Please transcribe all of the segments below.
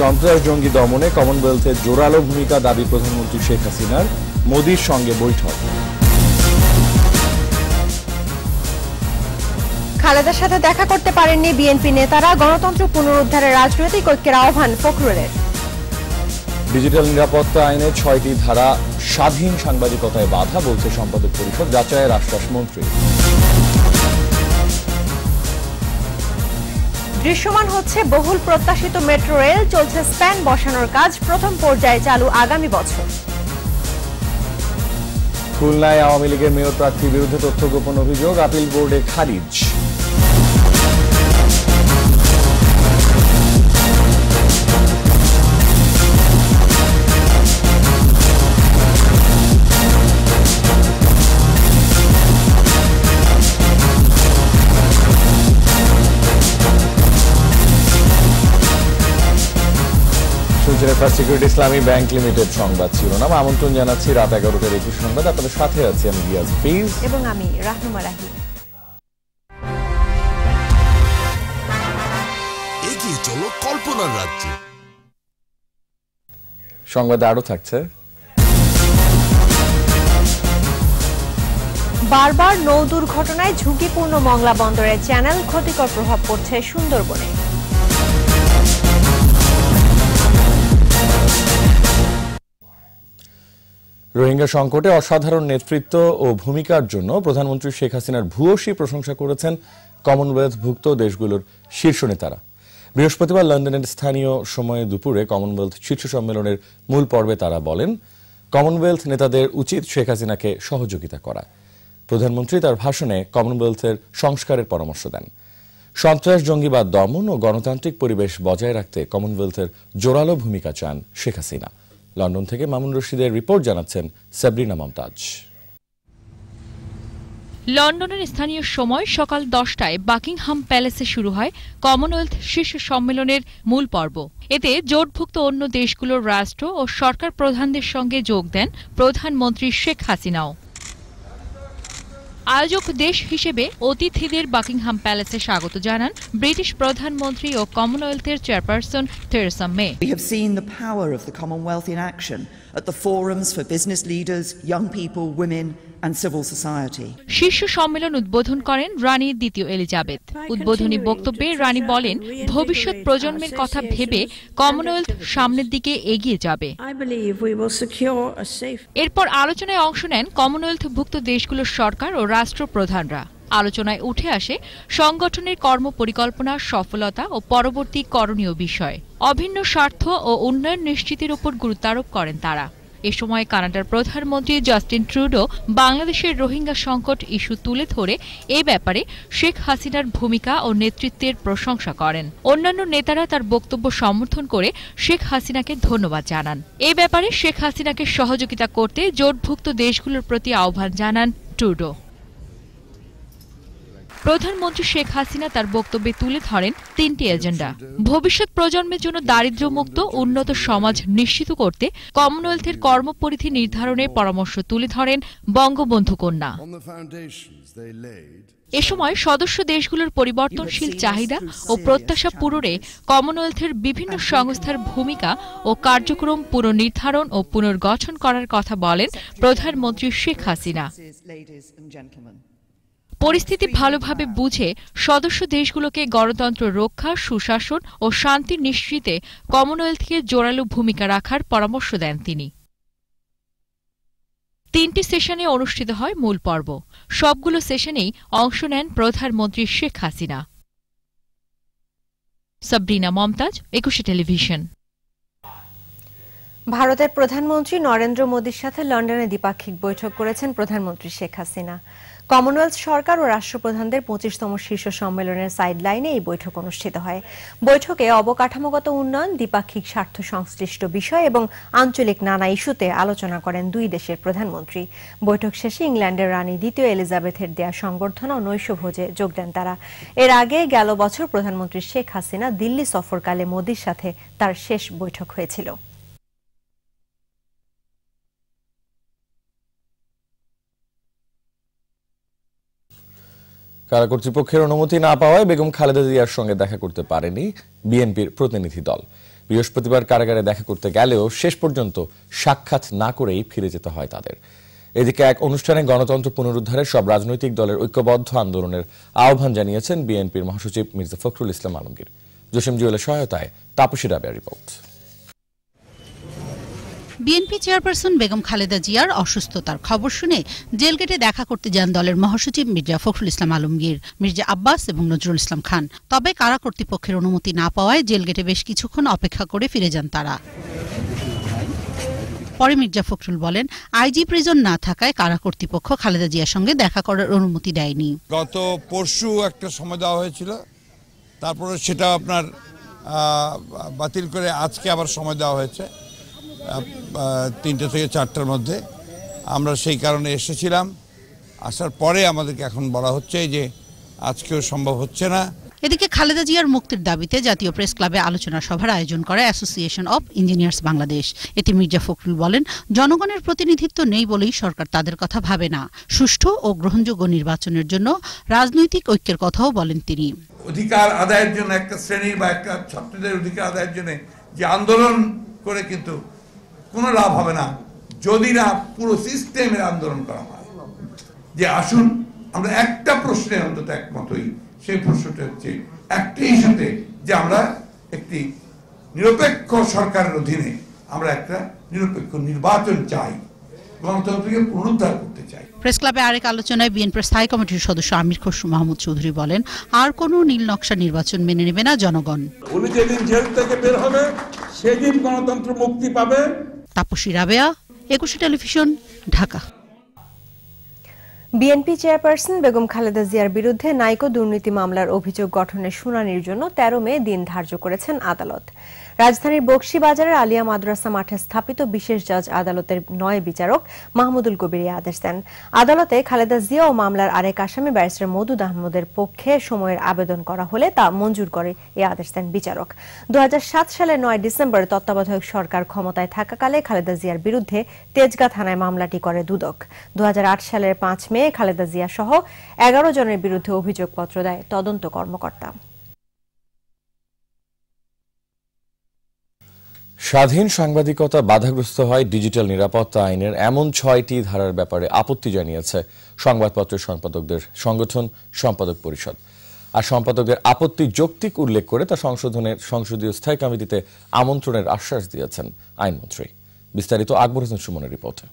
সন্ত্রাস জঙ্গি দমনে কমনওয়েলথের জোরালো ভূমিকা দাবি প্রধানমন্ত্রী শেখ হাসিনার মোদির সঙ্গে বৈঠক খালেদার সাথে দেখা করতে পারেননি বিএনপি নেতারা গণতন্ত্র পুনরুদ্ধারে রাজনৈতিক ঐক্যের আহ্বান ফখরুলের ডিজিটাল নিরাপত্তা আইনে ছয়টি ধারা স্বাধীন সাংবাদিকতায় বাধা বলছে সম্পাদক পরিষদ যাচাইয়ের আশ্বাস মন্ত্রী দৃশ্যমান হচ্ছে বহুল প্রত্যাশিত মেট্রো রেল চলছে স্প্যান বসানোর কাজ প্রথম পর্যায়ে চালু আগামী বছর খুলনায় আওয়ামী লীগের মেয়র প্রার্থীর বিরুদ্ধে তথ্য গোপন অভিযোগ আপিল বোর্ডে খারিজ শুনছিলেন first security Islami bank limited সংবাদ শিরোনাম আমন্ত্রণ জানাচ্ছি রাত এগারোটার একুশ সংবাদ আপনাদের সাথে আছি আমি রিয়াজ এবং আমি রাহনুমা রাহি এগিয়ে চলো কল্পনার রাজ্যে থাকছে বারবার নৌ দুর্ঘটনায় ঝুঁকিপূর্ণ মংলা বন্দরের চ্যানেল ক্ষতিকর প্রভাব পড়ছে সুন্দরবনে রোহিঙ্গা সংকটে অসাধারণ নেতৃত্ব ও ভূমিকার জন্য প্রধানমন্ত্রী শেখ হাসিনার ভূয়সী প্রশংসা করেছেন কমনওয়েলথভুক্ত দেশগুলোর শীর্ষ নেতারা বৃহস্পতিবার লন্ডনের স্থানীয় সময়ে দুপুরে কমনওয়েলথ শীর্ষ সম্মেলনের মূল পর্বে তারা বলেন কমনওয়েলথ নেতাদের উচিত শেখ হাসিনাকে সহযোগিতা করা প্রধানমন্ত্রী তার ভাষণে কমনওয়েলথের সংস্কারের পরামর্শ দেন সন্ত্রাস জঙ্গিবাদ দমন ও গণতান্ত্রিক পরিবেশ বজায় রাখতে কমনওয়েলথের জোরালো ভূমিকা চান শেখ হাসিনা লন্ডন থেকে মামুন রশিদের রিপোর্ট জানাচ্ছেন সাবরিনা মমতাজ লন্ডনের স্থানীয় সময় সকাল দশটায় বাকিংহাম প্যালেসে শুরু হয় কমনওয়েলথ শীর্ষ সম্মেলনের মূল পর্ব এতে জোটভুক্ত অন্য দেশগুলোর রাষ্ট্র ও সরকার প্রধানদের সঙ্গে যোগ দেন প্রধানমন্ত্রী শেখ হাসিনাও আয়োজক দেশ হিসেবে অতিথিদের বাকিংহাম প্যালেসে স্বাগত জানান ব্রিটিশ প্রধানমন্ত্রী ও কমনওয়েলথের chairperson Theresa May have seen the at the forums for business leaders, young people, women and civil society. শীর্ষ সম্মেলন উদ্বোধন করেন রানী দ্বিতীয় এলিজাবেথ উদ্বোধনী বক্তব্যে রানী বলেন ভবিষ্যৎ প্রজন্মের কথা ভেবে কমনওয়েলথ সামনের দিকে এগিয়ে যাবে এরপর আলোচনায় অংশ নেন ভুক্ত দেশগুলোর সরকার ও রাষ্ট্রপ্রধানরা আলোচনায় উঠে আসে সংগঠনের কর্মপরিকল্পনা সফলতা ও পরবর্তী করণীয় বিষয় অভিন্ন স্বার্থ ও উন্নয়ন নিশ্চিতের উপর গুরুত্বারোপ করেন তারা এ সময় কানাডার প্রধানমন্ত্রী জাস্টিন ট্রুডো বাংলাদেশের রোহিঙ্গা সংকট ইস্যু তুলে ধরে এ ব্যাপারে শেখ হাসিনার ভূমিকা ও নেতৃত্বের প্রশংসা করেন অন্যান্য নেতারা তার বক্তব্য সমর্থন করে শেখ হাসিনাকে ধন্যবাদ জানান এ ব্যাপারে শেখ হাসিনাকে সহযোগিতা করতে জোটভুক্ত দেশগুলোর প্রতি আহ্বান জানান ট্রুডো প্রধানমন্ত্রী শেখ হাসিনা তার বক্তব্যে তুলে ধরেন তিনটি এজেন্ডা ভবিষ্যৎ প্রজন্মের জন্য দারিদ্র্যমুক্ত উন্নত সমাজ নিশ্চিত করতে কমনওয়েলথের কর্মপরিধি নির্ধারণের পরামর্শ তুলে ধরেন বঙ্গবন্ধু কন্যা এ সময় সদস্য দেশগুলোর পরিবর্তনশীল চাহিদা ও প্রত্যাশা পূরণে কমনওয়েলথের বিভিন্ন সংস্থার ভূমিকা ও কার্যক্রম পুনর্নির্ধারণ ও পুনর্গঠন করার কথা বলেন প্রধানমন্ত্রী শেখ হাসিনা পরিস্থিতি ভালোভাবে বুঝে সদস্য দেশগুলোকে গণতন্ত্র রক্ষা সুশাসন ও শান্তি নিশ্চিতে কমনওয়েলথকে জোরালো ভূমিকা রাখার পরামর্শ দেন তিনি তিনটি সেশনে অনুষ্ঠিত হয় মূল পর্ব সবগুলো সেশনেই অংশ নেন প্রধানমন্ত্রী শেখ হাসিনা সাবরিনা মমতাজ একুশে টেলিভিশন ভারতের প্রধানমন্ত্রী নরেন্দ্র মোদীর সাথে লন্ডনে দ্বিপাক্ষিক বৈঠক করেছেন প্রধানমন্ত্রী শেখ হাসিনা কমনওয়েলথ সরকার ও রাষ্ট্রপ্রধানদের পঁচিশতম শীর্ষ সম্মেলনের সাইডলাইনে এই বৈঠক অনুষ্ঠিত হয় বৈঠকে অবকাঠামোগত উন্নয়ন দ্বিপাক্ষিক স্বার্থ সংশ্লিষ্ট বিষয় এবং আঞ্চলিক নানা ইস্যুতে আলোচনা করেন দুই দেশের প্রধানমন্ত্রী বৈঠক শেষে ইংল্যান্ডের রানী দ্বিতীয় এলিজাবেথের দেয়া সংবর্ধনা ও নৈশভোজে যোগ দেন তারা এর আগে গেল বছর প্রধানমন্ত্রী শেখ হাসিনা দিল্লি সফরকালে মোদীর সাথে তার শেষ বৈঠক হয়েছিল কারা কর্তৃপক্ষের অনুমতি না পাওয়ায় বেগম খালেদা জিয়ার সঙ্গে দেখা করতে পারেনি বিএনপির প্রতিনিধি দল বৃহস্পতিবার কারাগারে দেখা করতে গেলেও শেষ পর্যন্ত সাক্ষাৎ না করেই ফিরে যেতে হয় তাদের এদিকে এক অনুষ্ঠানে গণতন্ত্র পুনরুদ্ধারে সব রাজনৈতিক দলের ঐক্যবদ্ধ আন্দোলনের আহ্বান জানিয়েছেন বিএনপির মহাসচিব মির্জা ফখরুল ইসলাম আলমগীর জসিম জুয়েলের সহায়তায় Tapashi Rabia report BNP chairperson Begum Khaleda জিয়ার অসুস্থতার খবর শুনে জেলগেটে দেখা করতে যান দলের মহাসচিব মির্জা ফখরুল ইসলাম আলমগীর মির্জা আব্বাস এবং নজরুল ইসলাম খান তবে কারা কর্তৃপক্ষের অনুমতি না পাওয়ায় জেলগেটে বেশ কিছুক্ষণ অপেক্ষা করে ফিরে যান তারা পরে মির্জা ফখরুল বলেন আইজি প্রিজন না থাকায় কারা কর্তৃপক্ষ খালেদা জিয়ার সঙ্গে দেখা করার অনুমতি দেয়নি গত পরশু একটা সময় দেওয়া হয়েছিল তারপরে সেটা আপনার বাতিল করে আজকে আবার সময় দেওয়া হয়েছে তিনটে থেকে চারটার মধ্যে আমরা সেই কারণে এসেছিলাম আসার পরে আমাদেরকে এখন বলা হচ্ছে যে আজকেও সম্ভব হচ্ছে না এদিকে খালেদা জিয়ার মুক্তির দাবিতে জাতীয় প্রেস ক্লাবে আলোচনা সভার আয়োজন করে অ্যাসোসিয়েশন অব ইঞ্জিনিয়ার্স বাংলাদেশ এতে মির্জা ফখরুল বলেন জনগণের প্রতিনিধিত্ব নেই বলেই সরকার তাদের কথা ভাবে না সুষ্ঠু ও গ্রহণযোগ্য নির্বাচনের জন্য রাজনৈতিক ঐক্যের কথাও বলেন তিনি অধিকার আদায়ের জন্য একটা শ্রেণী বা একটা ছাত্রীদের অধিকার আদায়ের জন্য যে আন্দোলন করে কিন্তু কোনো লাভ হবে না যদি না পুরো সিস্টেমের আন্দোলন করা হয় যে আসুন আমরা একটা প্রশ্নে অন্তত একমত হই সেই প্রশ্নটা হচ্ছে একটি ইস্যুতে যে আমরা একটি নিরপেক্ষ সরকারের অধীনে আমরা একটা নিরপেক্ষ নির্বাচন চাই গণতন্ত্রকে পুনরুদ্ধার করতে চাই প্রেস ক্লাবে আরেক আলোচনায় বিএনপির স্থায়ী কমিটির সদস্য আমির খসরু মাহমুদ চৌধুরী বলেন আর কোন নীল নকশা নির্বাচন মেনে নেবে না জনগণ উনি যেদিন জেল থেকে বের হবে সেদিন গণতন্ত্র মুক্তি পাবে Tapashi Rabeya Ekushey television Dhaka BNP chairperson Begum Khaleda জিয়ার বিরুদ্ধে নাইকো দুর্নীতি মামলার অভিযোগ গঠনের শুনানির জন্য তেরো মে দিন ধার্য করেছেন আদালত রাজধানীর বক্সিবাজারের আলিয়া মাদ্রাসা মাঠে স্থাপিত বিশেষ জজ আদালতের নয় বিচারক মাহমুদুল কবির আদেশ দেন আদালতে খালেদা জিয়া ও মামলার আরেক আসামি ব্যারিস্টার মদুদ আহমদের পক্ষে সময়ের আবেদন করা হলে তা মঞ্জুর করে এ আদেশ দেন বিচারক দু সালের নয় ডিসেম্বর তত্ত্বাবধায়ক সরকার ক্ষমতায় থাকাকালে খালেদা জিয়ার বিরুদ্ধে তেজগা থানায় মামলাটি করে দুদক দু সালের পাঁচ মে খালেদা জিয়া সহ এগারো জনের বিরুদ্ধে অভিযোগপত্র দেয় তদন্ত কর্মকর্তা স্বাধীন সাংবাদিকতা বাধাগ্রস্ত হয় ডিজিটাল নিরাপত্তা আইনের এমন ছয়টি ধারার ব্যাপারে আপত্তি জানিয়েছে সংবাদপত্রের সম্পাদকদের সংগঠন সম্পাদক পরিষদ আর সম্পাদকদের আপত্তি যৌক্তিক উল্লেখ করে তা সংশোধনের সংসদীয় স্থায়ী কমিটিতে আমন্ত্রণের আশ্বাস দিয়েছেন আইনমন্ত্রী বিস্তারিত আকবর হোসেন সুমনের রিপোর্টে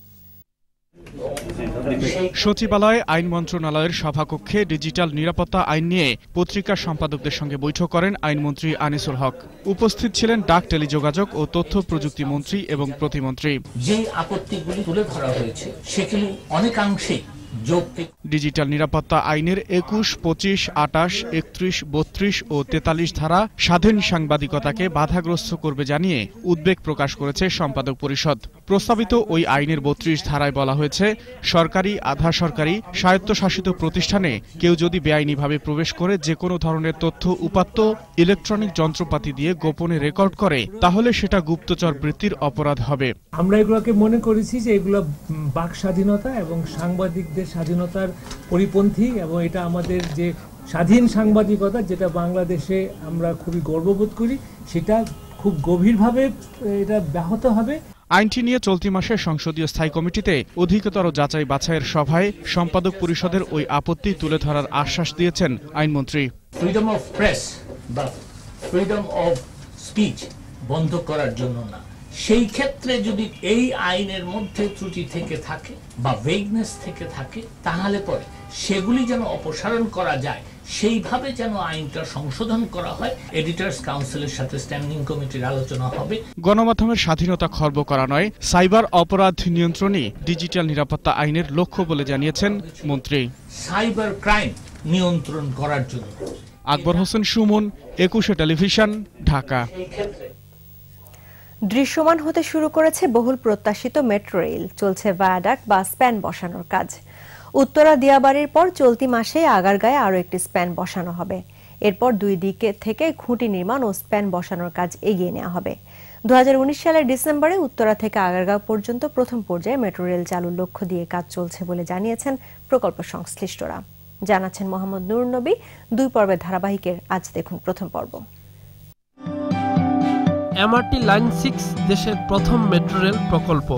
সচিবালয়ে আইন মন্ত্রণালয়ের সভাকক্ষে ডিজিটাল নিরাপত্তা আইন নিয়ে পত্রিকা সম্পাদকদের সঙ্গে বৈঠক করেন আইনমন্ত্রী আনিসুল হক উপস্থিত ছিলেন ডাক টেলিযোগাযোগ ও তথ্য প্রযুক্তি মন্ত্রী এবং প্রতিমন্ত্রী যে আপত্তিগুলি তুলে ধরা হয়েছে সেগুলি অনেকাংশে ডিজিটাল নিরাপত্তা আইনের একুশ পঁচিশ আটাশ একত্রিশ বত্রিশ ও তেতাল্লিশ ধারা স্বাধীন সাংবাদিকতাকে বাধাগ্রস্ত করবে জানিয়ে উদ্বেগ প্রকাশ করেছে সম্পাদক পরিষদ প্রস্তাবিত ওই আইনের বত্রিশ ধারায় বলা হয়েছে সরকারি আধা সরকারি স্বায়ত্তশাসিত প্রতিষ্ঠানে কেউ যদি বেআইনিভাবে প্রবেশ করে যে কোনো ধরনের তথ্য উপাত্ত ইলেকট্রনিক যন্ত্রপাতি দিয়ে গোপনে রেকর্ড করে তাহলে সেটা গুপ্তচর বৃত্তির অপরাধ হবে আমরা এগুলোকে মনে করেছি যে এগুলো বাক স্বাধীনতা এবং সাংবাদিকদের স্বাধীনতার পরিপন্থী এবং এটা আমাদের যে স্বাধীন সাংবাদিকতা যেটা বাংলাদেশে আমরা খুবই গর্ববোধ করি সেটা খুব গভীরভাবে এটা ব্যাহত হবে আইনটি নিয়ে চলতি মাসে সংসদীয় স্থায়ী কমিটিতে অধিকতর যাচাই বাছাইয়ের সভায় সম্পাদক পরিষদের ওই আপত্তি তুলে ধরার আশ্বাস দিয়েছেন আইনমন্ত্রী ফ্রিডম অফ প্রেস বা ফ্রিডম অফ স্পিচ বন্ধ করার জন্য না সেই ক্ষেত্রে যদি এই আইনের মধ্যে ত্রুটি থেকে থাকে বা ভেগনেস থেকে থাকে তাহলে পরে সেগুলি যেন অপসারণ করা যায় সেইভাবে যেন আইনটা সংশোধন করা হয় এডিটার্স কাউন্সিলের সাথে স্ট্যান্ডিং কমিটির আলোচনা হবে গণমাধ্যমের স্বাধীনতা খর্ব করা নয় সাইবার অপরাধ নিয়ন্ত্রণই ডিজিটাল নিরাপত্তা আইনের লক্ষ্য বলে জানিয়েছেন মন্ত্রী সাইবার ক্রাইম নিয়ন্ত্রণ করার জন্য আকবর হোসেন সুমন একুশে টেলিভিশন ঢাকা দৃশ্যমান হতে শুরু করেছে বহুল প্রত্যাশিত মেট্রো রেল চলছে ভায়াডাক্ট বা স্প্যান বসানোর কাজ উত্তরা দিয়াবাড়ির পর চলতি মাসে আগারগায় আরও একটি স্প্যান বসানো হবে এরপর দুই দিকে থেকে খুঁটি নির্মাণ ও স্প্যান বসানোর কাজ এগিয়ে নেওয়া হবে দু সালের ডিসেম্বরে উত্তরা থেকে আগারগাঁও পর্যন্ত প্রথম পর্যায়ে মেট্রো রেল চালুর লক্ষ্য দিয়ে কাজ চলছে বলে জানিয়েছেন প্রকল্প সংশ্লিষ্টরা জানাচ্ছেন মোহাম্মদ নূর নবী দুই পর্বের ধারাবাহিকের আজ দেখুন প্রথম পর্ব এমআরটি লাইন সিক্স দেশের প্রথম মেট্রো রেল প্রকল্প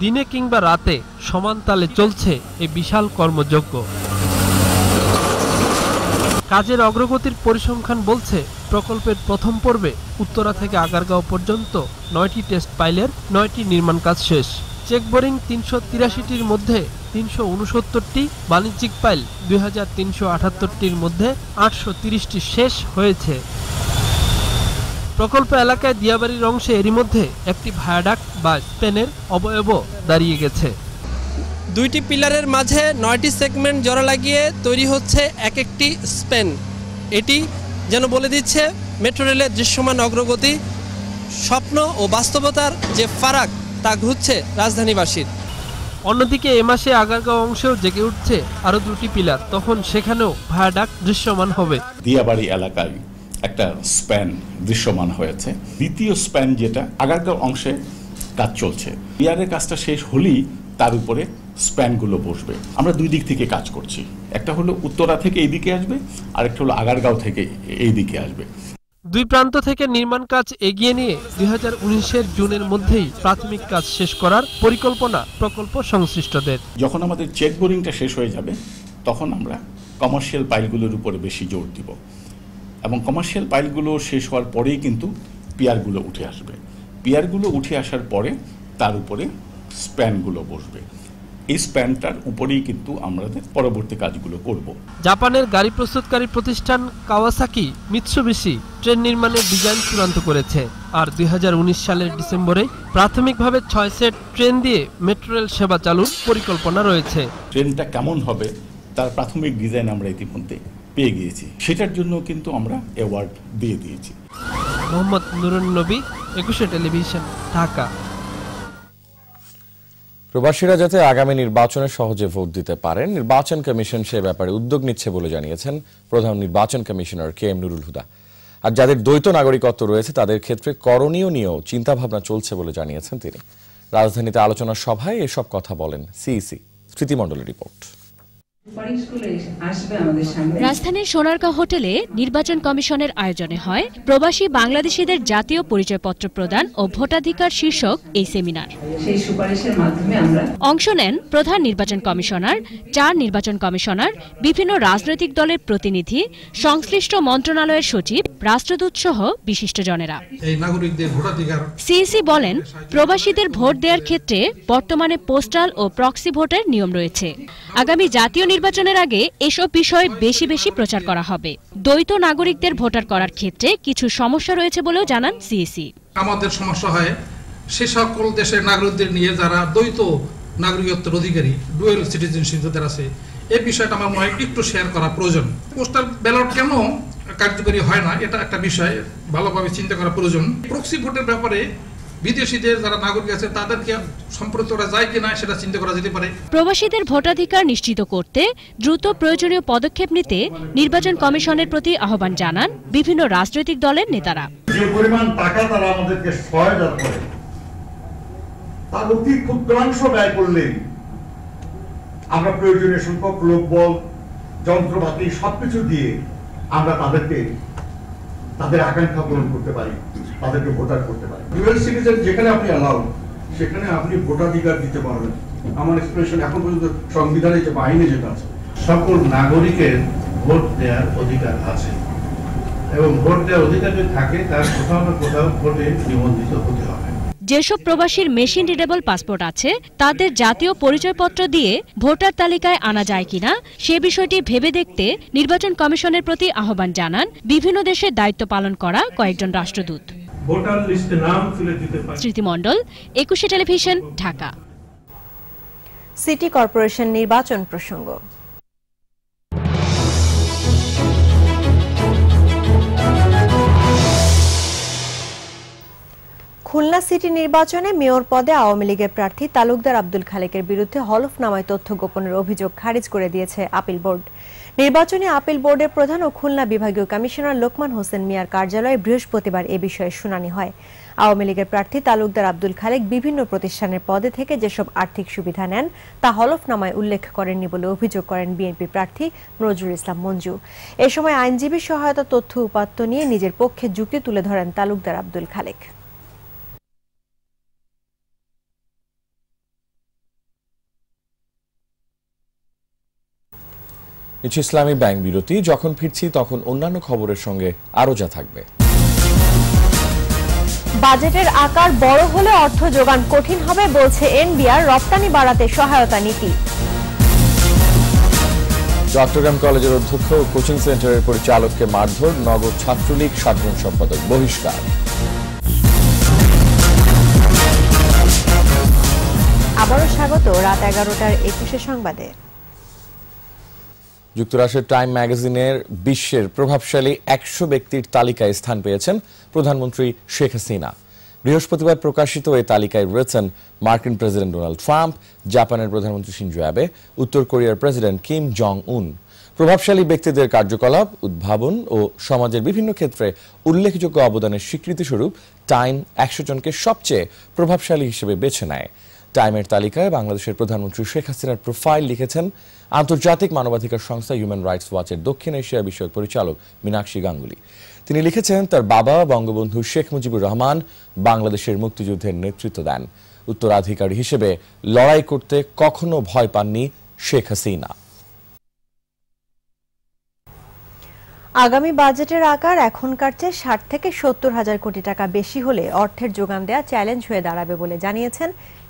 দিনে কিংবা রাতে সমান তালে চলছে এই বিশাল কর্মযজ্ঞ কাজের অগ্রগতির পরিসংখ্যান বলছে প্রকল্পের প্রথম পর্বে উত্তরা থেকে আগারগাঁও পর্যন্ত নয়টি টেস্ট পাইলের নয়টি নির্মাণ কাজ শেষ চেক বোরিং তিনশো তিরাশিটির মধ্যে তিনশো উনসত্তরটি বাণিজ্যিক পাইল দুই হাজার তিনশো আটাত্তরটির মধ্যে আটশো তিরিশটি শেষ হয়েছে প্রকল্প এলাকায় দিয়াবাড়ির অংশে এরই মধ্যে একটি ভায়াডাক বা স্পেনের অবয়ব দাঁড়িয়ে গেছে দুইটি পিলারের মাঝে নয়টি সেগমেন্ট জড়া লাগিয়ে তৈরি হচ্ছে এক একটি স্পেন এটি যেন বলে দিচ্ছে মেট্রো রেলের দৃশ্যমান অগ্রগতি স্বপ্ন ও বাস্তবতার যে ফারাক তা ঘুরছে রাজধানীবাসীর অন্যদিকে এ মাসে আগারগাঁও অংশেও জেগে উঠছে আরও দুটি পিলার তখন সেখানেও ভায়াডাক দৃশ্যমান হবে দিয়াবাড়ি এলাকায় একটা স্প্যান দৃশ্যমান হয়েছে দ্বিতীয় স্প্যান যেটা আগারগাঁও অংশে কাজ চলছে ইয়ারের কাজটা শেষ হলেই তার উপরে স্প্যানগুলো বসবে আমরা দুই দিক থেকে কাজ করছি একটা হলো উত্তরা থেকে এইদিকে আসবে আর একটা হলো আগারগাঁও থেকে এই দিকে আসবে দুই প্রান্ত থেকে নির্মাণ কাজ এগিয়ে নিয়ে দুই হাজার উনিশের জুনের মধ্যেই প্রাথমিক কাজ শেষ করার পরিকল্পনা প্রকল্প সংশ্লিষ্টদের যখন আমাদের চেক বোরিংটা শেষ হয়ে যাবে তখন আমরা কমার্শিয়াল পাইলগুলোর উপরে বেশি জোর দিব এবং কমার্শিয়াল পাইলগুলো শেষ হওয়ার পরেই কিন্তু পিয়ারগুলো উঠে আসবে পিয়ারগুলো উঠে আসার পরে তার উপরে স্প্যানগুলো বসবে এই স্প্যানটার উপরেই কিন্তু আমরা পরবর্তী কাজগুলো করব জাপানের গাড়ি প্রস্তুতকারী প্রতিষ্ঠান কাওয়াসাকি মিৎসুবিশি ট্রেন নির্মাণের ডিজাইন চূড়ান্ত করেছে আর দুই সালের ডিসেম্বরে প্রাথমিকভাবে ছয় সেট ট্রেন দিয়ে মেট্রো রেল সেবা চালুর পরিকল্পনা রয়েছে ট্রেনটা কেমন হবে তার প্রাথমিক ডিজাইন আমরা ইতিমধ্যে পেয়ে গিয়েছি সেটার জন্য কিন্তু আমরা অ্যাওয়ার্ড দিয়ে দিয়েছি মোহাম্মদ নুরুন নবী একুশে টেলিভিশন ঢাকা প্রবাসীরা যাতে আগামী নির্বাচনে সহজে ভোট দিতে পারেন নির্বাচন কমিশন সে ব্যাপারে উদ্যোগ নিচ্ছে বলে জানিয়েছেন প্রধান নির্বাচন commissioner K M Nurul Huda আর যাদের দ্বৈত নাগরিকত্ব রয়েছে তাদের ক্ষেত্রে করণীয় নিয়েও চিন্তাভাবনা চলছে বলে জানিয়েছেন তিনি রাজধানীতে আলোচনা সভায় এসব কথা বলেন সিইসি স্মৃতিমণ্ডলের রিপোর্ট রাজধানীর সোনারগাঁও হোটেলে নির্বাচন কমিশনের আয়োজনে হয় প্রবাসী বাংলাদেশিদের জাতীয় পরিচয়পত্র প্রদান ও ভোটাধিকার শীর্ষক এই সেমিনার অংশ নেন প্রধান নির্বাচন কমিশনার চার নির্বাচন কমিশনার বিভিন্ন রাজনৈতিক দলের প্রতিনিধি সংশ্লিষ্ট মন্ত্রণালয়ের সচিব রাষ্ট্রদূত সহ বিশিষ্টজনেরা সিএসি বলেন প্রবাসীদের ভোট দেওয়ার ক্ষেত্রে বর্তমানে পোস্টাল ও প্রক্সি ভোটের নিয়ম রয়েছে আগামী জাতীয় নির্বাচনের আগে এসব বিষয়ে বেশি বেশি প্রচার করা হবে দ্বৈত নাগরিকদের ভোটার করার ক্ষেত্রে কিছু সমস্যা রয়েছে বলেও জানান সিএসি আমাদের সমস্যা হয় সে সকল দেশের নাগরিকদের নিয়ে যারা দ্বৈত নাগরিকত্বের অধিকারী ডুয়েল সিটিজেনশিপ যাদের আছে এই বিষয়টা আমার মনে হয় একটু শেয়ার করা প্রয়োজন পোস্টার ব্যালট কেন কার্যকরী হয় না এটা একটা বিষয় ভালোভাবে চিন্তা করা প্রয়োজন প্রক্সি ভোটের ব্যাপারে বিদেশিদের যারা নাগরিক আছে তাদেরকে সম্প্রতরা যায় কিনা সেটা চিন্তা করা যেতে পারে প্রবাসীদের ভোটাধিকার নিশ্চিত করতে দ্রুত প্রয়োজনীয় পদক্ষেপ নিতে নির্বাচন কমিশনের প্রতি আহ্বান জানান বিভিন্ন রাজনৈতিক দলের নেতারা যে পরিমাণ টাকা তারা আমাদেরকে সহায়তা করে তার অতি ক্ষুদ্রাংশ ব্যয় করলেই আমরা প্রয়োজনীয় সংখ্যক লোকবল যন্ত্রপাতি সবকিছু দিয়ে আমরা তাদেরকে তাদের আকাঙ্ক্ষা পূরণ করতে পারি তাদেরকে ভোটার করতে পারেন যেখানে আপনি অ্যালাউড সেখানে আপনি ভোটাধিকার দিতে পারবেন আমার এক্সপ্রেশন এখন পর্যন্ত সংবিধানে যে বাহিনী যেটা আছে সকল নাগরিকের ভোট দেওয়ার অধিকার আছে এবং ভোট দেওয়ার অধিকার যদি থাকে তার কোথাও না কোথাও ভোটে নিবন্ধিত হতে হবে যেসব প্রবাসীর মেশিন রিডেবল পাসপোর্ট আছে তাদের জাতীয় পরিচয়পত্র দিয়ে ভোটার তালিকায় আনা যায় কিনা সে বিষয়টি ভেবে দেখতে নির্বাচন কমিশনের প্রতি আহ্বান জানান বিভিন্ন দেশে দায়িত্ব পালন করা কয়েকজন রাষ্ট্রদূত ভোটার লিস্টে নাম তুলে দিতে পারে স্মৃতিমণ্ডল একুশে টেলিভিশন ঢাকা সিটি কর্পোরেশন নির্বাচন প্রসঙ্গ খুলনা সিটি নির্বাচনে মেয়র পদে আওয়ামী লীগের প্রার্থী তালুকদার আব্দুল খালেকের বিরুদ্ধে হলফনামায় তথ্য গোপনের অভিযোগ খারিজ করে দিয়েছে আপিল বোর্ড নির্বাচনে আপিল বোর্ডের প্রধান ও খুলনা বিভাগীয় কমিশনার লোকমান হোসেন মিয়ার কার্যালয়ে বৃহস্পতিবার এ বিষয়ে শুনানি হয় আওয়ামী লীগের প্রার্থী তালুকদার আব্দুল খালেক বিভিন্ন প্রতিষ্ঠানের পদে থেকে যেসব আর্থিক সুবিধা নেন তা হলফনামায় উল্লেখ করেননি বলে অভিযোগ করেন বিএনপি প্রার্থী নজরুল ইসলাম মঞ্জু এ সময় আইনজীবী সহায়তা তথ্য উপাত্ত নিয়ে নিজের পক্ষে যুক্তি তুলে ধরেন তালুকদার আব্দুল খালেক নিচ্ছি ইসলামী ব্যাংক বিরতি যখন ফিরছি তখন অন্যান্য খবরের সঙ্গে আরও যা থাকবে বাজেটের আকার বড় হলে অর্থ যোগান কঠিন হবে বলছে এনবিআর রপ্তানি বাড়াতে সহায়তা নীতি চট্টগ্রাম কলেজের অধ্যক্ষ ও কোচিং সেন্টারের পরিচালককে মারধর নগর ছাত্রলীগ সাধারণ সম্পাদক বহিষ্কার আবারও স্বাগত রাত এগারোটার একুশে সংবাদে যুক্তরাষ্ট্রের টাইম ম্যাগাজিনের বিশ্বের প্রভাবশালী একশো ব্যক্তির তালিকায় স্থান পেয়েছেন প্রধানমন্ত্রী শেখ হাসিনা বৃহস্পতিবার প্রকাশিত এই তালিকায় রয়েছেন মার্কিন প্রেসিডেন্ট ডোনাল্ড ট্রাম্প জাপানের প্রধানমন্ত্রী সিনজো অ্যাবে উত্তর কোরিয়ার প্রেসিডেন্ট কিম জং উন প্রভাবশালী ব্যক্তিদের কার্যকলাপ উদ্ভাবন ও সমাজের বিভিন্ন ক্ষেত্রে উল্লেখযোগ্য অবদানের স্বীকৃতিস্বরূপ টাইম একশো জনকে সবচেয়ে প্রভাবশালী হিসেবে বেছে নেয় টাইমের তালিকায় বাংলাদেশের প্রধানমন্ত্রী শেখ হাসিনার প্রোফাইল লিখেছেন আন্তর্জাতিক মানবাধিকার সংস্থা হিউম্যান রাইটস ওয়াচের দক্ষিণ এশিয়া বিষয়ক পরিচালক মীনাক্ষী গাঙ্গুলি তিনি লিখেছেন তার বাবা বঙ্গবন্ধু শেখ মুজিবুর রহমান বাংলাদেশের মুক্তিযুদ্ধের নেতৃত্ব দেন উত্তরাধিকারী হিসেবে লড়াই করতে কখনো ভয় পাননি শেখ হাসিনা আগামী বাজেটের আকার এখনকার চেয়ে ষাট থেকে সত্তর হাজার কোটি টাকা বেশি হলে অর্থের যোগান দেয়া চ্যালেঞ্জ হয়ে দাঁড়াবে বলে জানিয়েছেন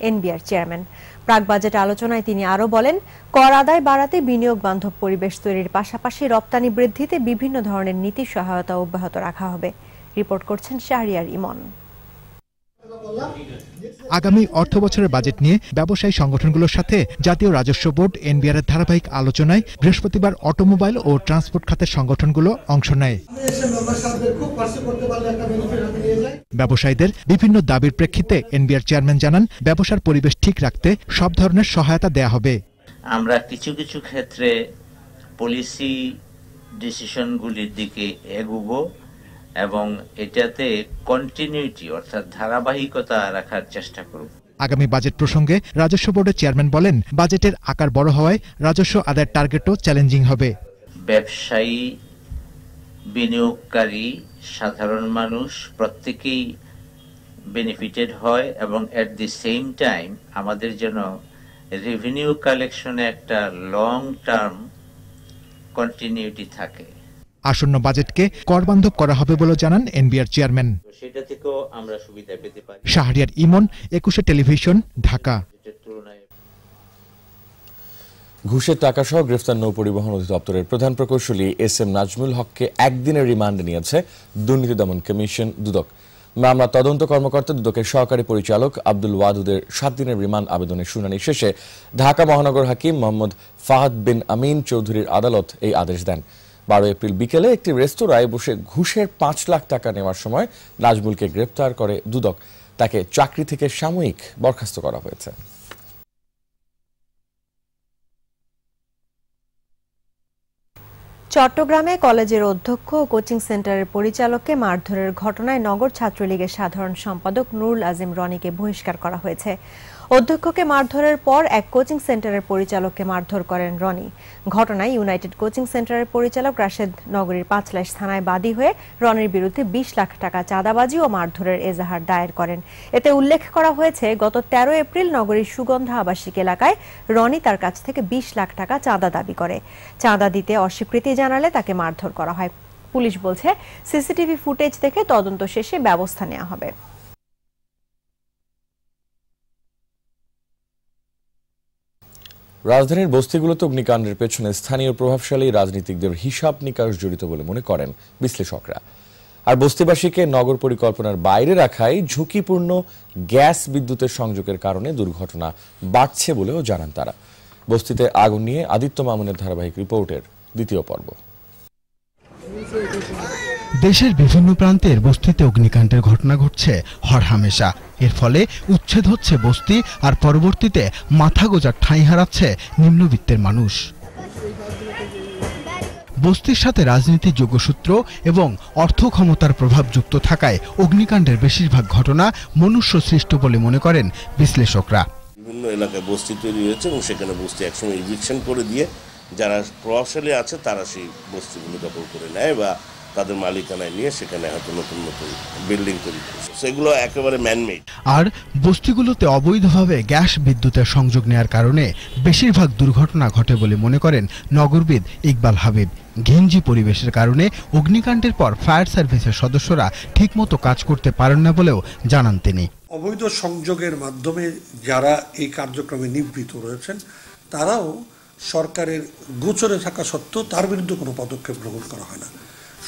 এনবিআর চেয়ারম্যান প্রাক বাজেট আলোচনায় তিনি আরও বলেন কর আদায় বাড়াতে বিনিয়োগ বান্ধব পরিবেশ তৈরির পাশাপাশি রপ্তানি বৃদ্ধিতে বিভিন্ন ধরনের নীতি সহায়তা অব্যাহত রাখা হবে রিপোর্ট করছেন শাহরিয়ার ইমন আগামী অর্থ বছরের বাজেট নিয়ে ব্যবসায়ী সংগঠনগুলোর সাথে জাতীয় রাজস্ব বোর্ড এনবিআর এর ধারাবাহিক আলোচনায় বৃহস্পতিবার অটোমোবাইল ও ট্রান্সপোর্ট খাতের সংগঠনগুলো অংশ নেয় ব্যবসায়ীদের বিভিন্ন দাবির প্রেক্ষিতে এনবিআর চেয়ারম্যান জানান ব্যবসার পরিবেশ ঠিক রাখতে সব ধরনের সহায়তা দেয়া হবে আমরা কিছু কিছু ক্ষেত্রে পলিসি ডিসিশনগুলির দিকে এগুবো এবং এটাতে কন্টিনিউটি অর্থাৎ ধারাবাহিকতা রাখার চেষ্টা করব আগামী বাজেট প্রসঙ্গে রাজস্ব বোর্ডের চেয়ারম্যান বলেন বাজেটের আকার বড় হওয়ায় রাজস্ব আদায়ের টার্গেটও চ্যালেঞ্জিং হবে ব্যবসায়ী বিনিয়োগকারী সাধারণ মানুষ প্রত্যেকেই বেনিফিটেড হয় এবং অ্যাট দি সেম টাইম আমাদের যেন রেভিনিউ কালেকশনে একটা লং টার্ম কন্টিনিউটি থাকে আসন্ন বাজেটকে করবান্ধব করা হবে বলে জানান এনবিআর চেয়ারম্যান শাহরিয়ার ইমন একুশে টেলিভিশন ঢাকা ঘুষের টাকা সহ গ্রেফতার নৌ পরিবহন অধিদপ্তরের প্রধান প্রকৌশলী এস এম নাজমুল হককে একদিনের রিমান্ডে নিয়েছে দুর্নীতি দমন কমিশন দুদক মামলা তদন্ত কর্মকর্তা দুদকের সহকারী পরিচালক আব্দুল ওয়াদুদের সাত দিনের রিমান্ড আবেদনের শুনানি শেষে ঢাকা মহানগর হাকিম মোহাম্মদ ফাহাদ বিন আমিন চৌধুরীর আদালত এই আদেশ দেন বারো এপ্রিল বিকেলে একটি রেস্তোরাঁয় বসে ঘুষের পাঁচ লাখ টাকা নেওয়ার সময় নাজমুলকে গ্রেপ্তার করে দুদক তাকে চাকরি থেকে সাময়িক বরখাস্ত করা হয়েছে চট্টগ্রামে কলেজের অধ্যক্ষ ও কোচিং সেন্টারের পরিচালককে মারধরের ঘটনায় নগর ছাত্রলীগের সাধারণ সম্পাদক নুরুল আজিম রনিকে বহিষ্কার করা হয়েছে অধ্যক্ষকে মারধরের পর এক কোচিং সেন্টারের পরিচালককে মারধর করেন রনি ঘটনায় ইউনাইটেড কোচিং সেন্টারের পরিচালক রাশেদ নগরীর পাঁচলাইশ থানায় বাদী হয়ে রনির বিরুদ্ধে বিশ লাখ টাকা চাঁদাবাজি ও মারধরের এজাহার দায়ের করেন এতে উল্লেখ করা হয়েছে গত তেরো এপ্রিল নগরীর সুগন্ধা আবাসিক এলাকায় রনি তার কাছ থেকে বিশ লাখ টাকা চাঁদা দাবি করে চাঁদা দিতে অস্বীকৃতি জানালে তাকে মারধর করা হয় পুলিশ বলছে সিসিটিভি ফুটেজ দেখে তদন্ত শেষে ব্যবস্থা নেওয়া হবে রাজধানীর বস্তিগুলোতে অগ্নিকাণ্ডের পেছনে স্থানীয় প্রভাবশালী রাজনীতিকদের হিসাব নিকাশ জড়িত বলে মনে করেন বিশ্লেষকরা আর বস্তিবাসীকে নগর পরিকল্পনার বাইরে রাখায় ঝুঁকিপূর্ণ গ্যাস বিদ্যুতের সংযোগের কারণে দুর্ঘটনা বাড়ছে বলেও জানান তারা বস্তিতে আগুন নিয়ে আদিত্য মামুনের ধারাবাহিক রিপোর্টের দ্বিতীয় পর্ব দেশের বিভিন্ন প্রান্তের বস্তিতে অগ্নিকাণ্ডের ঘটনা ঘটছে হরহামেশা এর ফলে উচ্ছেদ হচ্ছে বস্তি আর পরবর্তীতে মাথা গোজার ঠাঁই হারাচ্ছে নিম্নবিত্তের মানুষ বস্তির সাথে রাজনীতির যোগসূত্র এবং অর্থ ক্ষমতার প্রভাব যুক্ত থাকায় অগ্নিকাণ্ডের বেশিরভাগ ঘটনা মনুষ্য সৃষ্ট বলে মনে করেন বিশ্লেষকরা বিভিন্ন এলাকায় বস্তি তৈরি হয়েছে এবং সেখানে বস্তি একসময় ইভিকশন করে দিয়ে যারা প্রভাবশালী আছে তারা সেই বস্তিগুলো দখল করে নেয় বা তাদের মালিকানায় নিয়ে সেখানে হয়তো নতুন নতুন বিল্ডিং তৈরি সেগুলো একেবারে ম্যানমেড আর বস্তিগুলোতে অবৈধভাবে গ্যাস বিদ্যুতের সংযোগ নেওয়ার কারণে বেশিরভাগ দুর্ঘটনা ঘটে বলে মনে করেন নগরবিদ ইকবাল হাবিব ঘেঞ্জি পরিবেশের কারণে অগ্নিকাণ্ডের পর ফায়ার সার্ভিসের সদস্যরা ঠিকমতো কাজ করতে পারেন না বলেও জানান তিনি অবৈধ সংযোগের মাধ্যমে যারা এই কার্যক্রমে নিবৃত রয়েছেন তারাও সরকারের গোচরে থাকা সত্ত্বেও তার বিরুদ্ধে কোনো পদক্ষেপ গ্রহণ করা হয় না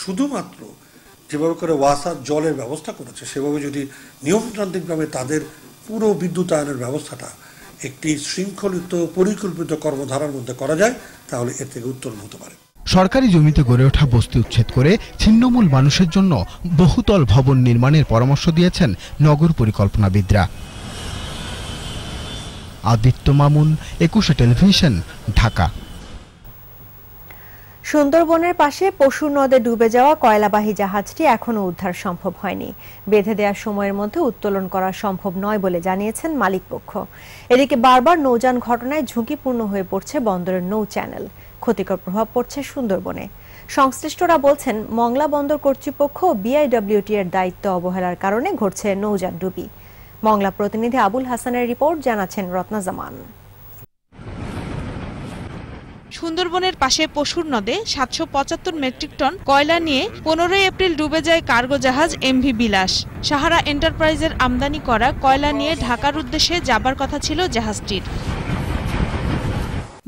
শুধুমাত্র যেভাবে করে ওয়াসার জলের ব্যবস্থা করেছে সেভাবে যদি নিয়মতান্ত্রিকভাবে তাদের পুরো বিদ্যুতায়নের ব্যবস্থাটা একটি শৃঙ্খলিত পরিকল্পিত কর্মধারার মধ্যে করা যায় তাহলে এর থেকে উত্তর হতে পারে সরকারি জমিতে গড়ে ওঠা বস্তি উচ্ছেদ করে ছিন্নমূল মানুষের জন্য বহুতল ভবন নির্মাণের পরামর্শ দিয়েছেন নগর পরিকল্পনাবিদরা আদিত্য মামুন একুশে টেলিভিশন ঢাকা সুন্দরবনের পাশে পশু নদে ডুবে যাওয়া কয়লাবাহী জাহাজটি এখনও উদ্ধার সম্ভব হয়নি বেঁধে দেওয়ার সময়ের মধ্যে উত্তোলন করা সম্ভব নয় বলে জানিয়েছেন মালিকপক্ষ এদিকে বারবার নৌযান ঘটনায় ঝুঁকিপূর্ণ হয়ে পড়ছে বন্দরের নৌ চ্যানেল ক্ষতিকর প্রভাব পড়ছে সুন্দরবনে সংশ্লিষ্টরা বলছেন মংলা বন্দর কর্তৃপক্ষ বিআইডব্লিউটি এর দায়িত্ব অবহেলার কারণে ঘটছে নৌযান ডুবি মংলা প্রতিনিধি আবুল হাসানের রিপোর্ট জানাচ্ছেন রত্না জামান সুন্দরবনের পাশে পশুর নদে সাতশো পঁচাত্তর মেট্রিক টন কয়লা নিয়ে পনেরোই এপ্রিল ডুবে যায় কার্গো জাহাজ এমভি বিলাস সাহারা এন্টারপ্রাইজের আমদানি করা কয়লা নিয়ে ঢাকার উদ্দেশ্যে যাবার কথা ছিল জাহাজটির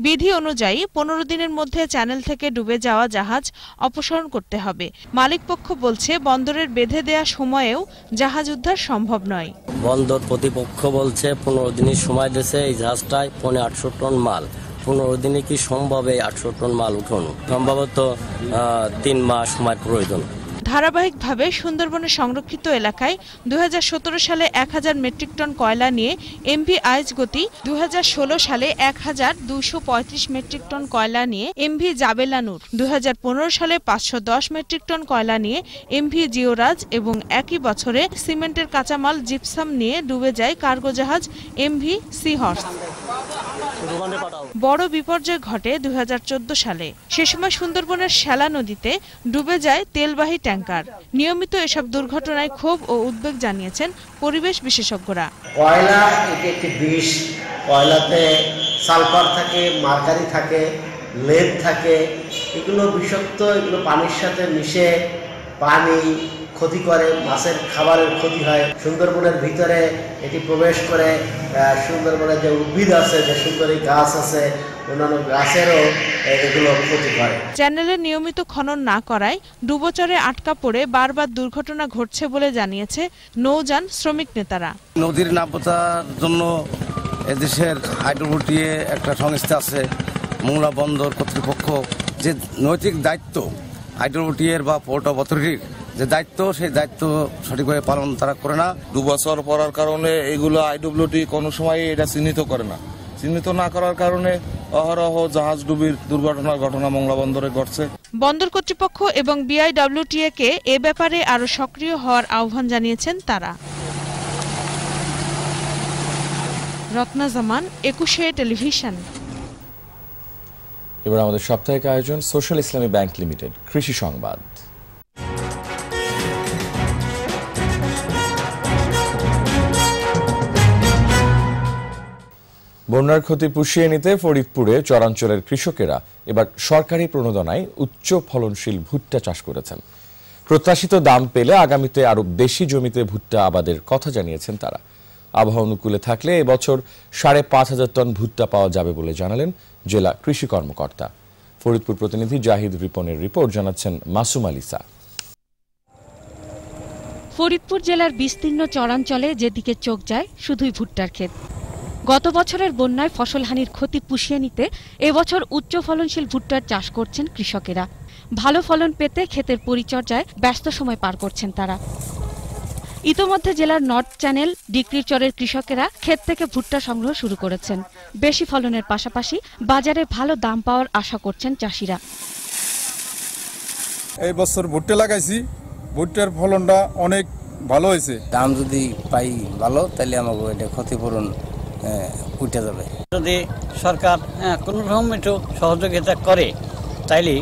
বিধি অনুযায়ী পনেরো দিনের মধ্যে চ্যানেল থেকে ডুবে যাওয়া জাহাজ অপসারণ করতে হবে মালিকপক্ষ বলছে বন্দরের বেঁধে দেয়া সময়েও জাহাজ উদ্ধার সম্ভব নয় বন্দর প্রতিপক্ষ বলছে পনেরো দিনের সময় দিয়েছে এই জাহাজটায় পনেরো আটশো টন মাল পনেরো দিনে কি সম্ভব এই আটশো টন মাল উঠানো সম্ভবত তিন মাস সময় প্রয়োজন ধারাবাহিকভাবে সুন্দরবনের সংরক্ষিত এলাকায় দু সালে এক হাজার মেট্রিক টন কয়লা নিয়ে এমভি আইজ গতি দু সালে এক হাজার দুশো মেট্রিক টন কয়লা নিয়ে এমভি জাবেলানুর দু সালে পাঁচশো মেট্রিক টন কয়লা নিয়ে এমভি জিওরাজ এবং একই বছরে সিমেন্টের কাঁচামাল জিপসাম নিয়ে ডুবে যায় কার্গো জাহাজ এমভি সিহর্স বড় বিপর্যয় ঘটে দু সালে সে সময় সুন্দরবনের শ্যালা নদীতে ডুবে যায় তেলবাহী ট্যাঙ্ক ট্যাংকার নিয়মিত এসব দুর্ঘটনায় খুব ও উদ্বেগ জানিয়েছেন পরিবেশ বিশেষজ্ঞরা কয়লা এটি একটি বিষ কয়লাতে সালফার থাকে মার্কারি থাকে লেদ থাকে এগুলো বিষাক্ত এগুলো পানির সাথে মিশে পানি ক্ষতি করে মাছের খাবারের ক্ষতি হয় সুন্দরবনের ভিতরে এটি প্রবেশ করে সুন্দরবনের যে উদ্ভিদ আছে যে সুন্দরী গাছ আছে অন্যান্য গাছেরও এগুলো ক্ষতি নিয়মিত খনন না করায় ডুবোচরে আটকা পড়ে বারবার দুর্ঘটনা ঘটছে বলে জানিয়েছে নৌযান শ্রমিক নেতারা নদীর নাব্যতার জন্য এদেশের হাইড্রোবুটিয়ে একটা সংস্থা আছে মোংলা বন্দর কর্তৃপক্ষ যে নৈতিক দায়িত্ব হাইড্রোবুটিয়ের বা পোর্ট অথরিটির যে দায়িত্ব সেই দায়িত্ব সঠিকভাবে পালন তারা করে না দু বছর পড়ার কারণে এগুলো আইডব্লিউটি কোনো সময় এটা চিহ্নিত করে না চিহ্নিত না করার কারণে অহরহ জাহাজ ডুবির দুর্ঘটনার ঘটনা মংলা বন্দরে ঘটছে বন্দর কর্তৃপক্ষ এবং বিআইডব্লিউটিএ কে এ ব্যাপারে আরো সক্রিয় হওয়ার আহ্বান জানিয়েছেন তারা রত্না জামান একুশে টেলিভিশন এবার আমাদের সাপ্তাহিক আয়োজন সোশ্যাল ইসলামী ব্যাংক লিমিটেড কৃষি সংবাদ বন্যার ক্ষতি পুষিয়ে নিতে ফরিদপুরে চরাঞ্চলের কৃষকেরা এবার সরকারি প্রণোদনায় উচ্চ ফলনশীল ভুট্টা চাষ করেছেন প্রত্যাশিত দাম পেলে আগামীতে আরও বেশি জমিতে ভুট্টা আবাদের কথা জানিয়েছেন তারা আবহাওয়া অনুকূলে থাকলে এবছর সাড়ে পাঁচ হাজার টন ভুট্টা পাওয়া যাবে বলে জানালেন জেলা কৃষি কর্মকর্তা ফরিদপুর প্রতিনিধি জাহিদ রিপনের রিপোর্ট জানাচ্ছেন মাসুম আলিসা ফরিদপুর জেলার বিস্তীর্ণ চরাঞ্চলে যেদিকে চোখ যায় শুধুই ভুট্টার ক্ষেত্র গত বছরের বন্যায় ফসলহানির ক্ষতি পুষিয়ে নিতে এবছর উচ্চ ফলনশীল ভুট্টার চাষ করছেন কৃষকেরা ভালো ফলন পেতে ক্ষেতের পরিচর্যায় ব্যস্ত সময় পার করছেন তারা ইতোমধ্যে জেলার নর্থ চ্যানেল ডিক্রিচরের চরের কৃষকেরা ক্ষেত থেকে ভুট্টা সংগ্রহ শুরু করেছেন বেশি ফলনের পাশাপাশি বাজারে ভালো দাম পাওয়ার আশা করছেন চাষিরা এই বছর ভুট্টা লাগাইছি ভুট্টার ফলনটা অনেক ভালো হয়েছে দাম যদি পাই ভালো তাহলে আমাকে এটা ক্ষতিপূরণ হ্যাঁ, উঠে যাবে যদি সরকার হ্যাঁ, কোনো রকম একটু সহযোগিতা করে তাইলে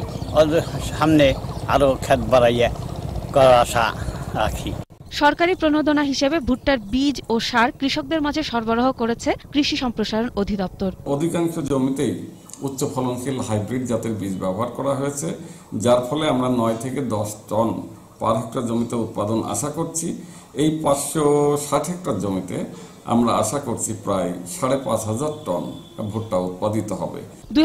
সামনে আরও খ্যাত বাড়াইয়া করার আশা রাখি সরকারি প্রণোদনা হিসেবে ভুট্টার বীজ ও সার কৃষকদের মাঝে সরবরাহ করেছে কৃষি সম্প্রসারণ অধিদপ্তর অধিকাংশ জমিতেই উচ্চ ফলনশীল হাইব্রিড জাতের বীজ ব্যবহার করা হয়েছে যার ফলে আমরা নয় থেকে দশ টন পার হেক্টর জমিতে উৎপাদন আশা করছি এই পাঁচশো ষাট হেক্টর জমিতে আমরা আশা করছি প্রায় সাড়ে পাঁচ হাজার টন ভুট্টা উৎপাদিত হবে দুই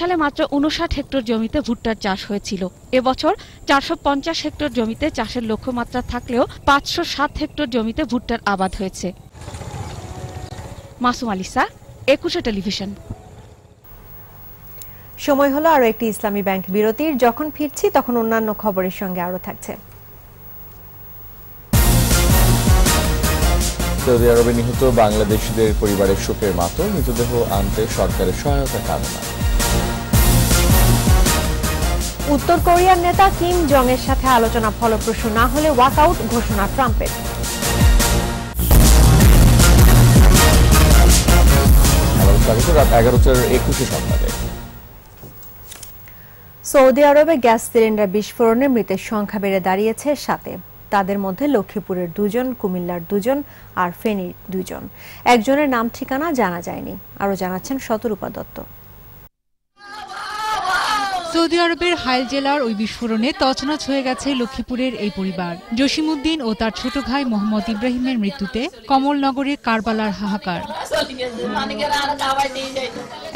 সালে মাত্র উনষাট হেক্টর জমিতে ভুট্টার চাষ হয়েছিল এবছর চারশো পঞ্চাশ হেক্টর জমিতে চাষের লক্ষ্যমাত্রা থাকলেও পাঁচশো সাত হেক্টর জমিতে ভুট্টার আবাদ হয়েছে মাসুম আলিসা একুশে টেলিভিশন সময় হলো আরও একটি ইসলামী ব্যাংক বিরতির যখন ফিরছি তখন অন্যান্য খবরের সঙ্গে আরও থাকছে সৌদি আরবে নিহত বাংলাদেশিদের পরিবারের শোকের মাত্র মৃতদেহ আনতে সরকারের সহায়তা কামনা উত্তর কোরিয়ার নেতা কিম জং এর সাথে আলোচনা ফলপ্রসূ না হলে ওয়াকআউট ঘোষণা ট্রাম্পের সৌদি আরবে গ্যাস সিলিন্ডার বিস্ফোরণে মৃতের সংখ্যা বেড়ে দাঁড়িয়েছে সাথে তাদের মধ্যে লক্ষ্মীপুরের দুজন কুমিল্লার দুজন আর ফেনীর দুজন একজনের নাম ঠিকানা জানা যায়নি আরও জানাচ্ছেন শতরূপা দত্ত সৌদি আরবের হাইল জেলার ওই বিস্ফোরণে তছনছ হয়ে গেছে লক্ষ্মীপুরের এই পরিবার জসিমুদ্দিন ও তার ছোট ভাই মোহাম্মদ ইব্রাহিমের মৃত্যুতে কমলনগরে কারবালার হাহাকার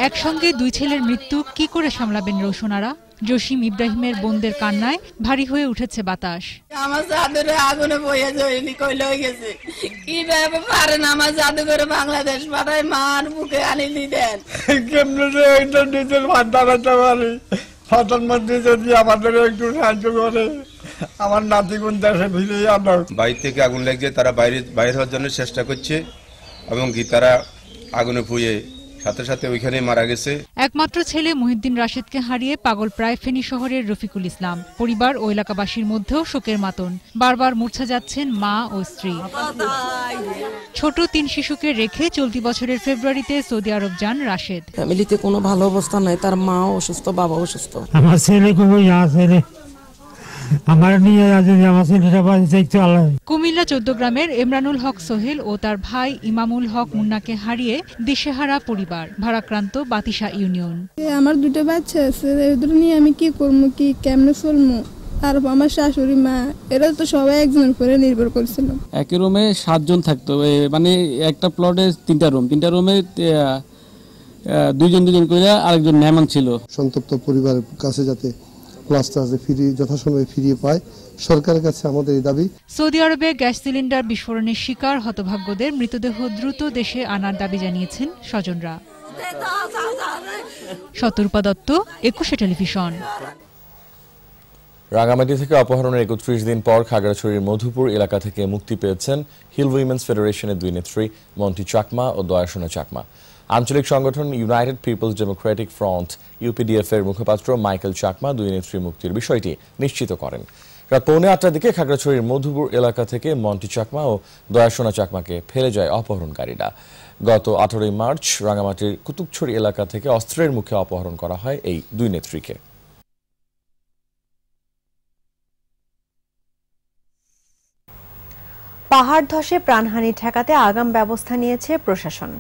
একসঙ্গে দুই ছেলের মৃত্যু কি করে সামলাবেন রোশনারা জসিম ইব্রাহিমের বোনদের কান্নায় ভারী হয়ে উঠেছে বাতাস আমার চাদরে আগুনে বইয়ে জয়নি কইলে হয়ে গেছে কিভাবে পারেন আমার জাদুঘরে বাংলাদেশ পাঠায় মার মুখে আনি দিলেন কেমনে এটা নিজের ভাত দাঁড়াতে পারি প্রধানমন্ত্রী যদি আমাদের একটু সাহায্য করে আমার নাতিগুন দেশে ফিরে আনো বাড়ি থেকে আগুন লেগে তারা বাইরে বাইরে হওয়ার জন্য চেষ্টা করছে এবং কি তারা আগুনে পুয়ে সাথে সাথে ওইখানে মারা গেছে একমাত্র ছেলে মুহিদ্দিন রাশিদকে হারিয়ে পাগল প্রায় ফেনী শহরের রফিকুল ইসলাম পরিবার ও এলাকাবাসীর মধ্যেও শোকের মাতন বারবার মূর্ছা যাচ্ছেন মা ও স্ত্রী ছোট তিন শিশুকে রেখে চলতি বছরের ফেব্রুয়ারিতে সৌদি আরব যান রাশেদ ফ্যামিলিতে কোনো ভালো অবস্থা নাই তার মা অসুস্থ বাবা অসুস্থ আমার ছেলে খুবই ছেলে কুমিল্লা চোদ্দ গ্রামের এমরানুল হক সোহেল ও তার ভাই ইমামুল হক মুন্নাকে হারিয়ে দিশেহারা পরিবার ভারাক্রান্ত বাতিসা ইউনিয়ন আমার দুটো বাচ্চা আছে এদের নিয়ে আমি কি করবো কি কেমনে চলবো আর আমার শাশুড়ি মা এরা তো সবাই একজনের উপরে নির্ভর করছিল একই রুমে সাতজন থাকতো মানে একটা প্লটে তিনটা রুম তিনটা রুমে দুইজন দুজন করে আরেকজন মেহমান ছিল সন্তপ্ত পরিবারের কাছে যাতে বিস্ফোরণের শিকার হতভাগ্যদের মৃতদেহ দ্রুত দেশে আনার দাবি জানিয়েছেন স্বজনরা দত্ত একুশে টেলিভিশন রাঙামাটি থেকে অপহরণের একত্রিশ দিন পর খাগড়াছড়ির মধুপুর এলাকা থেকে মুক্তি পেয়েছেন হিল উইমেন্স ফেডারেশনের দুই নেত্রী মন্টি চাকমা ও দয়াসোনা চাকমা আঞ্চলিক সংগঠন United People's Democratic Front UPDF এর মুখপাত্র মাইকেল চাকমা দুই নেত্রী মুক্তির বিষয়টি নিশ্চিত করেন রাত পৌনে আটটার দিকে খাগড়াছড়ির মধুপুর এলাকা থেকে মন্টি চাকমা ও দয়াসোনা চাকমাকে ফেলে যায় অপহরণকারীরা গত আঠারোই মার্চ রাঙামাটির কুতুকছড়ি এলাকা থেকে অস্ত্রের মুখে অপহরণ করা হয় এই দুই নেত্রীকে পাহাড় ধসে প্রাণহানি ঠেকাতে আগাম ব্যবস্থা নিয়েছে প্রশাসন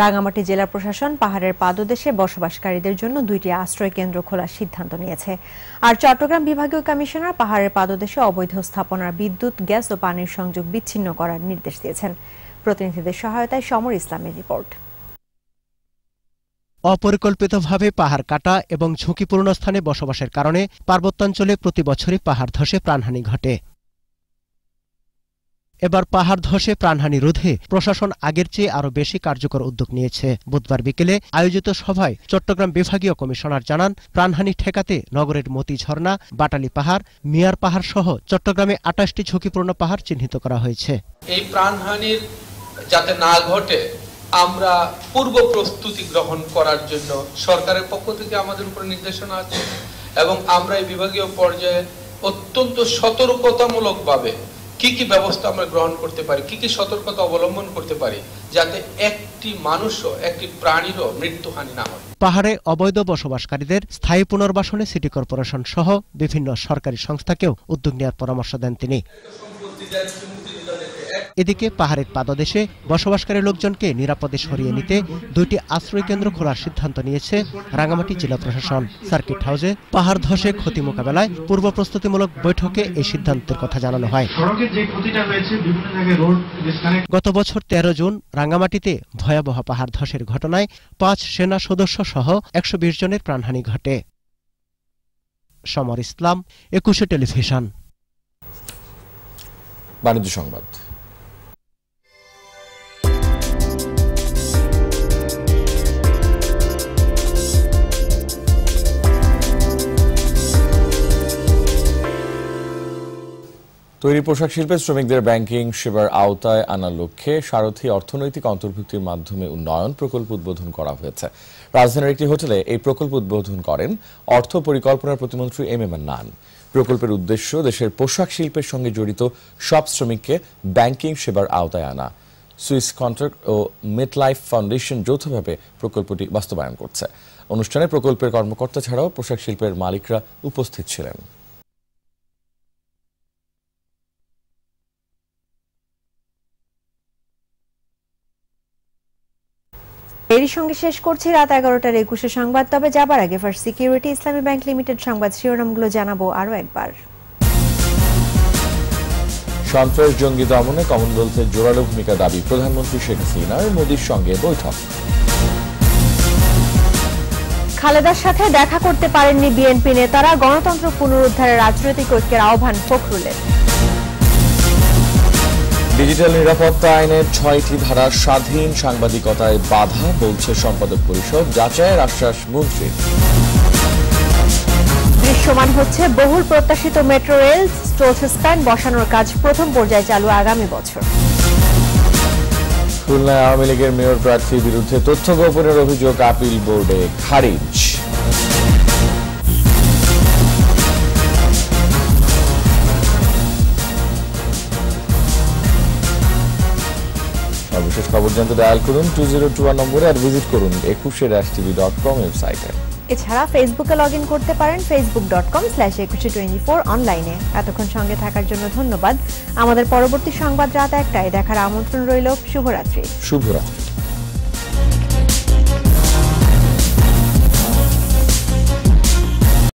রাঙামাটি জেলা প্রশাসন পাহাড়ের পাদদেশে বসবাসকারীদের জন্য দুইটি আশ্রয় কেন্দ্র খোলার সিদ্ধান্ত নিয়েছে আর চট্টগ্রাম বিভাগীয় কমিশনার পাহাড়ের পাদদেশে অবৈধ স্থাপনার বিদ্যুৎ গ্যাস ও পানির সংযোগ বিচ্ছিন্ন করার নির্দেশ দিয়েছেন প্রতিনিধিদের সহায়তায় সমর ইসলামের রিপোর্ট অপরিকল্পিতভাবে পাহাড় কাটা এবং ঝুঁকিপূর্ণ স্থানে বসবাসের কারণে পার্বত্যাঞ্চলে প্রতি বছরই পাহাড় ধসে প্রাণহানি ঘটে এবার পাহাড় ধসে প্রাণহানি রোধে প্রশাসন আগের চেয়ে আরও বেশি কার্যকর উদ্যোগ নিয়েছে বুধবার বিকেলে আয়োজিত সভায় চট্টগ্রাম বিভাগীয় কমিশনার জানান প্রাণহানি ঠেকাতে নগরের মতি ঝর্ণা বাটালি পাহাড় মিয়ার পাহাড় সহ চট্টগ্রামে আটাশটি ঝুঁকিপূর্ণ পাহাড় চিহ্নিত করা হয়েছে এই প্রাণহানির যাতে না ঘটে আমরা পূর্ব প্রস্তুতি গ্রহণ করার জন্য সরকারের পক্ষ থেকে আমাদের উপর নির্দেশনা আছে এবং আমরা এই বিভাগীয় পর্যায়ে অত্যন্ত সতর্কতামূলকভাবে কি কি ব্যবস্থা আমরা গ্রহণ করতে পারি কি কি সতর্কতা অবলম্বন করতে পারি যাতে একটি মানুষও একটি প্রাণীরও মৃত্যুহানি না হয় পাহাড়ে অবৈধ বসবাসকারীদের স্থায়ী পুনর্বাসনে সিটি কর্পোরেশন সহ বিভিন্ন সরকারি সংস্থাকেও উদ্যোগ নেওয়ার পরামর্শ দেন তিনি এদিকে পাহাড়ের পাদদেশে বসবাসকারী লোকজনকে নিরাপদে সরিয়ে নিতে দুইটি আশ্রয় কেন্দ্র খোলার সিদ্ধান্ত নিয়েছে রাঙামাটি জেলা প্রশাসন সার্কিট হাউসে পাহাড় ধসে ক্ষতি মোকাবেলায় পূর্ব প্রস্তুতিমূলক বৈঠকে এই সিদ্ধান্তের কথা জানানো হয় গত বছর তেরো জুন রাঙামাটিতে ভয়াবহ পাহাড় ধসের ঘটনায় পাঁচ সেনা সদস্য সহ একশো জনের প্রাণহানি ঘটে সমর ইসলাম একুশে টেলিভিশন বাণিজ্য সংবাদ তৈরি পোশাক শিল্পে শ্রমিকদের ব্যাংকিং সেবার আওতায় আনার লক্ষ্যে সারথী অর্থনৈতিক অন্তর্ভুক্তির মাধ্যমে উন্নয়ন প্রকল্প উদ্বোধন করা হয়েছে রাজধানীর একটি হোটেলে এই প্রকল্প উদ্বোধন করেন অর্থ পরিকল্পনার প্রতিমন্ত্রী এম এম নান প্রকল্পের উদ্দেশ্য দেশের পোশাক শিল্পের সঙ্গে জড়িত সব শ্রমিককে ব্যাংকিং সেবার আওতায় আনা সুইস কন্ট্রাক্ট ও লাইফ ফাউন্ডেশন যৌথভাবে প্রকল্পটি বাস্তবায়ন করছে অনুষ্ঠানে প্রকল্পের কর্মকর্তা ছাড়াও পোশাক শিল্পের মালিকরা উপস্থিত ছিলেন এরই সঙ্গে শেষ করছি রাত এগারোটার একুশে সংবাদ তবে যাবার আগে first security Islami bank limited সংবাদ শিরোনামগুলো জানাবো আরও একবার সন্ত্রাস জঙ্গি দমনে কমনওয়েলথের জোরালো ভূমিকা দাবি প্রধানমন্ত্রী শেখ হাসিনা মোদীর সঙ্গে বৈঠক খালেদার সাথে দেখা করতে পারেননি বিএনপি নেতারা গণতন্ত্র পুনরুদ্ধারের রাজনৈতিক ঐক্যের আহ্বান ফখরুলের ডিজিটাল নিরাপত্তা আইনের ছয়টি ধারা স্বাধীন সাংবাদিকতায় বাধা বলছে সম্পাদক পরিষদ যাচাইয়ের আশ্বাস মন্ত্রী দৃশ্যমান হচ্ছে বহুল প্রত্যাশিত মেট্রো রেল স্টোলস স্প্যান বসানোর কাজ প্রথম পর্যায়ে চালু আগামী বছর খুলনা আওয়ামী লীগের মেয়র প্রার্থীর বিরুদ্ধে তথ্য গোপনের অভিযোগ আপিল বোর্ডে খারিজ খবর জানতে ডায়াল করুন টু জিরো টু ওয়ান নম্বরে আর ভিজিট করুন একুশে ড্যাশ টিভি ডট কম ওয়েবসাইটে এছাড়া ফেসবুকে লগ ইন করতে পারেন Facebook dot com slash Ekushey twenty four অনলাইনে এতক্ষণ সঙ্গে থাকার জন্য ধন্যবাদ আমাদের পরবর্তী সংবাদ রাত একটায় দেখার আমন্ত্রণ রইল শুভরাত্রি শুভরাত্রি